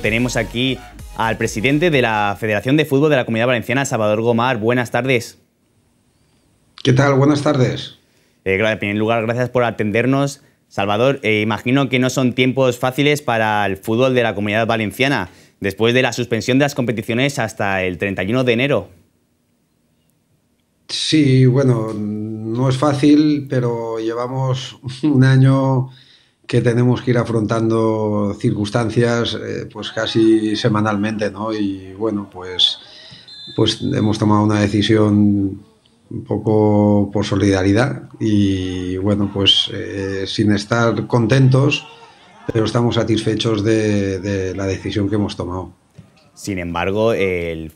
Tenemos aquí al presidente de la Federación de Fútbol de la Comunidad Valenciana, Salvador Gomar. Buenas tardes. ¿Qué tal? Buenas tardes. Eh, en primer lugar, gracias por atendernos. Salvador, eh, imagino que no son tiempos fáciles para el fútbol de la Comunidad Valenciana, después de la suspensión de las competiciones hasta el 31 de enero. Sí, bueno, no es fácil, pero llevamos un año que tenemos que ir afrontando circunstancias eh, pues casi semanalmente, ¿no? Y bueno, pues, pues hemos tomado una decisión un poco por solidaridad y bueno, pues eh, sin estar contentos, pero estamos satisfechos de, de la decisión que hemos tomado. Sin embargo,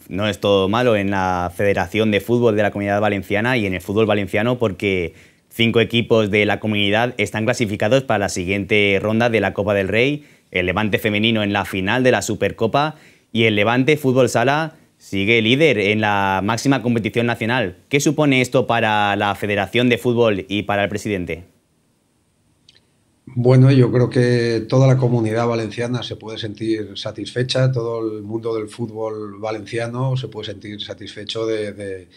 no es todo malo en la Federación de Fútbol de la Comunidad Valenciana y en el fútbol valenciano porque Cinco equipos de la comunidad están clasificados para la siguiente ronda de la Copa del Rey, el Levante femenino en la final de la Supercopa y el Levante Fútbol Sala sigue líder en la máxima competición nacional. ¿Qué supone esto para la Federación de Fútbol y para el presidente? Bueno, yo creo que toda la comunidad valenciana se puede sentir satisfecha, todo el mundo del fútbol valenciano se puede sentir satisfecho de,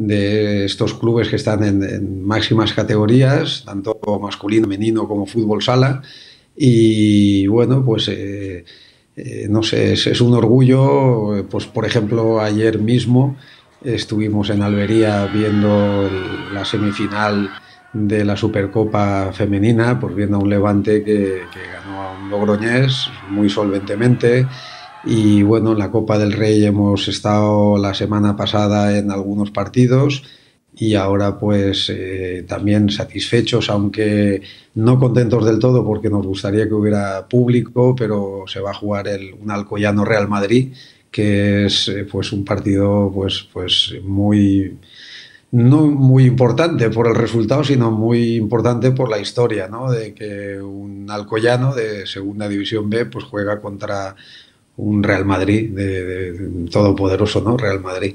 de estos clubes que están en, máximas categorías, tanto masculino, femenino como fútbol sala. Y bueno, pues eh, eh, no sé, es, un orgullo. Pues por ejemplo, ayer mismo estuvimos en Albería viendo la semifinal de la Supercopa Femenina, por pues viendo a un Levante que, que ganó a un Logroñés muy solventemente. Y bueno, en la Copa del Rey hemos estado la semana pasada en algunos partidos y ahora pues eh, también satisfechos, aunque no contentos del todo porque nos gustaría que hubiera público, pero se va a jugar el, un Alcoyano Real Madrid, que es eh, pues un partido pues, pues muy no muy importante por el resultado, sino muy importante por la historia, ¿no? De que un alcoyano de Segunda División B pues juega contra un Real Madrid de, todopoderoso, ¿no? Real Madrid.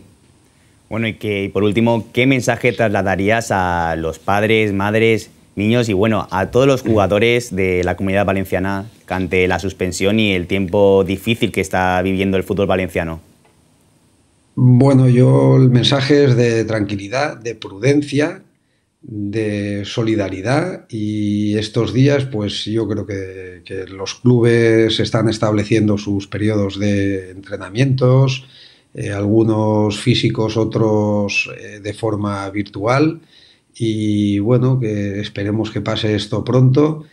Bueno, y que y por último, ¿qué mensaje trasladarías a los padres, madres, niños y bueno, a todos los jugadores de la comunidad valenciana ante la suspensión y el tiempo difícil que está viviendo el fútbol valenciano? Bueno, yo el mensaje es de tranquilidad, de prudencia, de solidaridad y estos días pues yo creo que, los clubes están estableciendo sus periodos de entrenamientos, eh, algunos físicos, otros eh, de forma virtual y bueno, que esperemos que pase esto pronto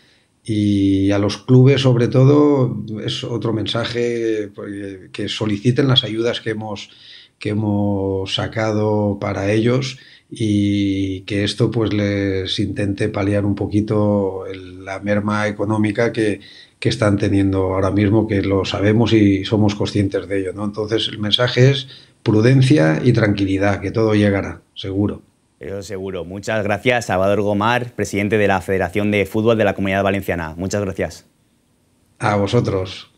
y a los clubes sobre todo es otro mensaje pues, que soliciten las ayudas que hemos, que hemos sacado para ellos y que esto pues les intente paliar un poquito la merma económica que, están teniendo ahora mismo, que lo sabemos y somos conscientes de ello. Entonces el mensaje es prudencia y tranquilidad, que todo llegará, seguro. Eso seguro. Muchas gracias, Salvador Gomar, presidente de la Federación de Fútbol de la Comunidad Valenciana. Muchas gracias. A vosotros.